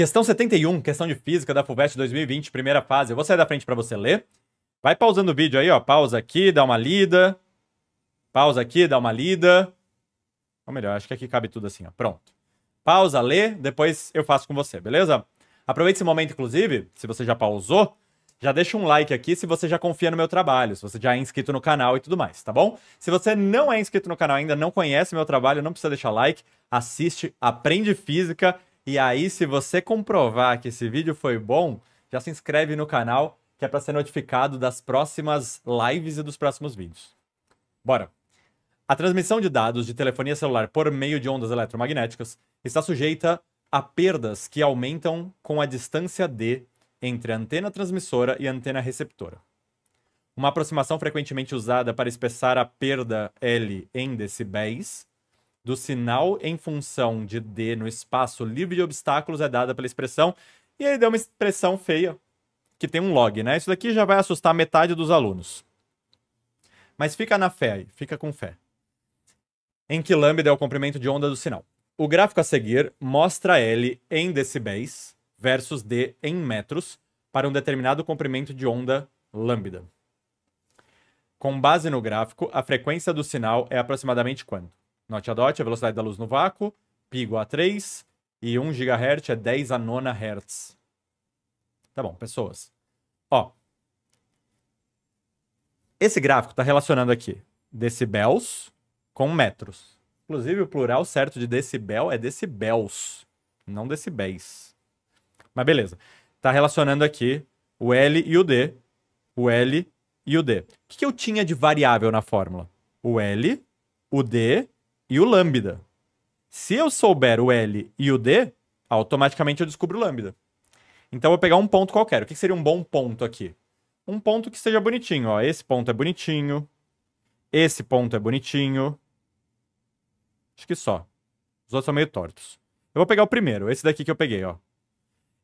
Questão 71, questão de física da FUVEST 2020, primeira fase. Eu vou sair da frente para você ler. Vai pausando o vídeo aí, ó. Pausa aqui, dá uma lida. Pausa aqui, dá uma lida. Ou melhor, acho que aqui cabe tudo assim, ó. Pronto. Pausa, lê, depois eu faço com você, beleza? Aproveite esse momento, inclusive, se você já pausou, já deixa um like aqui se você já confia no meu trabalho, se você já é inscrito no canal e tudo mais, tá bom? Se você não é inscrito no canal ainda, não conhece meu trabalho, não precisa deixar like, assiste, aprende física e aí, se você comprovar que esse vídeo foi bom, já se inscreve no canal, que é para ser notificado das próximas lives e dos próximos vídeos. Bora! A transmissão de dados de telefonia celular por meio de ondas eletromagnéticas está sujeita a perdas que aumentam com a distância D entre a antena transmissora e a antena receptora. Uma aproximação frequentemente usada para expressar a perda L em decibéis do sinal em função de D no espaço livre de obstáculos é dada pela expressão. E ele deu uma expressão feia, que tem um log, né? Isso daqui já vai assustar metade dos alunos. Mas fica na fé aí, fica com fé. Em que lambda é o comprimento de onda do sinal. O gráfico a seguir mostra L em decibéis versus D em metros para um determinado comprimento de onda lambda. Com base no gráfico, a frequência do sinal é aproximadamente quanto? Note a dot, a velocidade da luz no vácuo, π igual a 3, e 1 GHz é 10 a nona Hz. Tá bom, pessoas. Ó. Esse gráfico está relacionando aqui decibels com metros. Inclusive, o plural certo de decibel é decibels, não decibéis. Mas beleza. Está relacionando aqui o L e o D. O L e o D. O que, que eu tinha de variável na fórmula? O L, o D e o lambda. Se eu souber o L e o D, automaticamente eu descubro o lambda. Então eu vou pegar um ponto qualquer. O que seria um bom ponto aqui? Um ponto que seja bonitinho. Ó. Esse ponto é bonitinho. Esse ponto é bonitinho. Acho que só. Os outros são meio tortos. Eu vou pegar o primeiro, esse daqui que eu peguei, ó.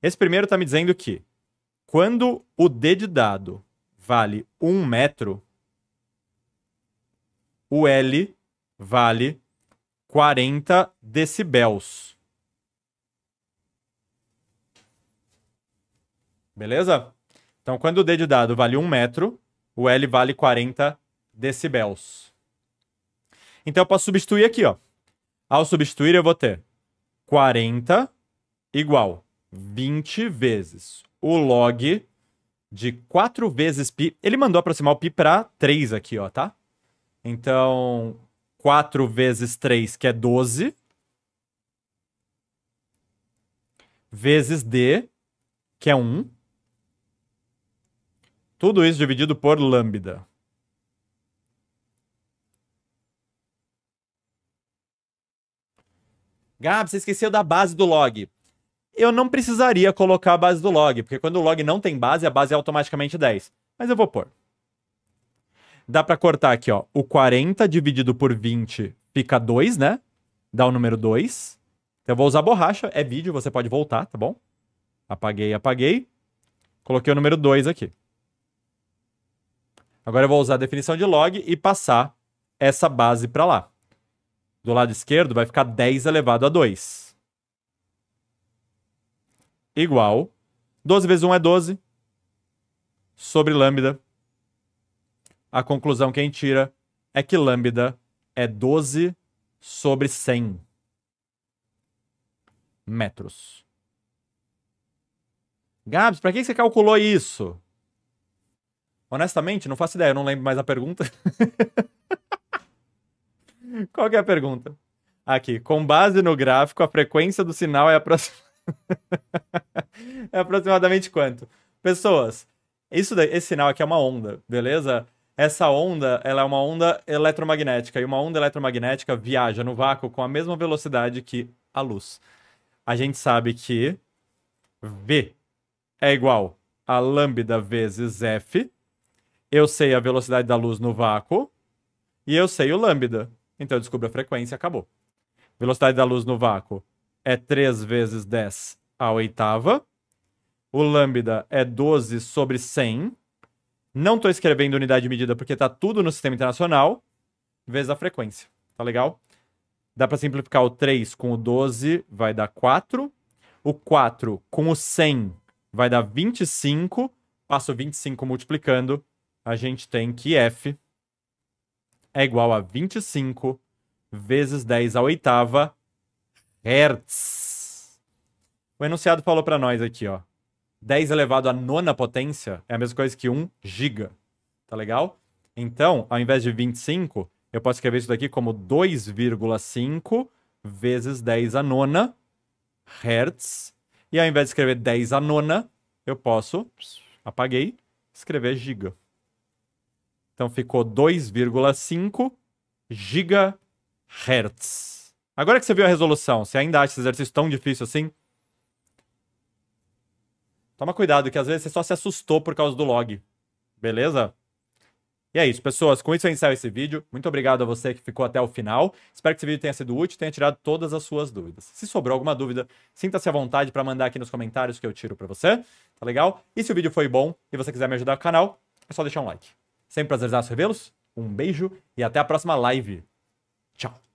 Esse primeiro está me dizendo que quando o D de dado vale 1 metro, o L vale 40 decibéis. Beleza? Então, quando o D de dado vale 1 metro, o L vale 40 decibéis. Então, eu posso substituir aqui, ó. Ao substituir, eu vou ter 40 igual 20 vezes o log de 4 vezes π. Ele mandou aproximar o π para 3 aqui, ó, tá? Então, 4 vezes 3, que é 12, vezes D, que é 1. Tudo isso dividido por lambda. Gab, você esqueceu da base do log. Eu não precisaria colocar a base do log, porque quando o log não tem base, a base é automaticamente 10. Mas eu vou pôr. Dá para cortar aqui, ó. O 40 dividido por 20 fica 2, né? Dá o número 2. Então eu vou usar borracha, é vídeo, você pode voltar, tá bom? Apaguei, apaguei. Coloquei o número 2 aqui. Agora eu vou usar a definição de log e passar essa base para lá. Do lado esquerdo vai ficar 10 elevado a 2. Igual. 12 vezes 1 é 12. Sobre lambda a conclusão que a gente tira é que lambda é 12 sobre 100 metros. Gabs, para que você calculou isso? Honestamente, não faço ideia, eu não lembro mais a pergunta. Qual é a pergunta? Aqui, com base no gráfico, a frequência do sinal é, é aproximadamente quanto? Pessoas, isso esse sinal aqui é uma onda, beleza? essa onda, ela é uma onda eletromagnética e uma onda eletromagnética viaja no vácuo com a mesma velocidade que a luz. A gente sabe que V é igual a lambda vezes F. Eu sei a velocidade da luz no vácuo e eu sei o lambda. Então eu descubro a frequência e acabou. Velocidade da luz no vácuo é 3 vezes 10 à oitava. O lambda é 12 sobre 100 não estou escrevendo unidade de medida porque está tudo no sistema internacional, vezes a frequência. Tá legal? Dá para simplificar o 3 com o 12, vai dar 4. O 4 com o 100 vai dar 25. Passo 25 multiplicando, a gente tem que f é igual a 25 vezes 10 à oitava hertz. O enunciado falou para nós aqui, ó. 10 elevado à nona potência é a mesma coisa que 1 giga. Tá legal? Então, ao invés de 25, eu posso escrever isso daqui como 2,5 vezes 10 à nona hertz. E ao invés de escrever 10 à nona, eu posso, apaguei, escrever giga. Então ficou 2,5 gigahertz. Agora que você viu a resolução, você ainda acha esse exercício tão difícil assim? Toma cuidado, que às vezes você só se assustou por causa do log. Beleza? E é isso, pessoas. Com isso eu encerro esse vídeo. Muito obrigado a você que ficou até o final. Espero que esse vídeo tenha sido útil, tenha tirado todas as suas dúvidas. Se sobrou alguma dúvida, sinta-se à vontade para mandar aqui nos comentários que eu tiro para você. Tá legal? E se o vídeo foi bom e você quiser me ajudar no canal, é só deixar um like. Sempre em revê-los. Um beijo e até a próxima live. Tchau.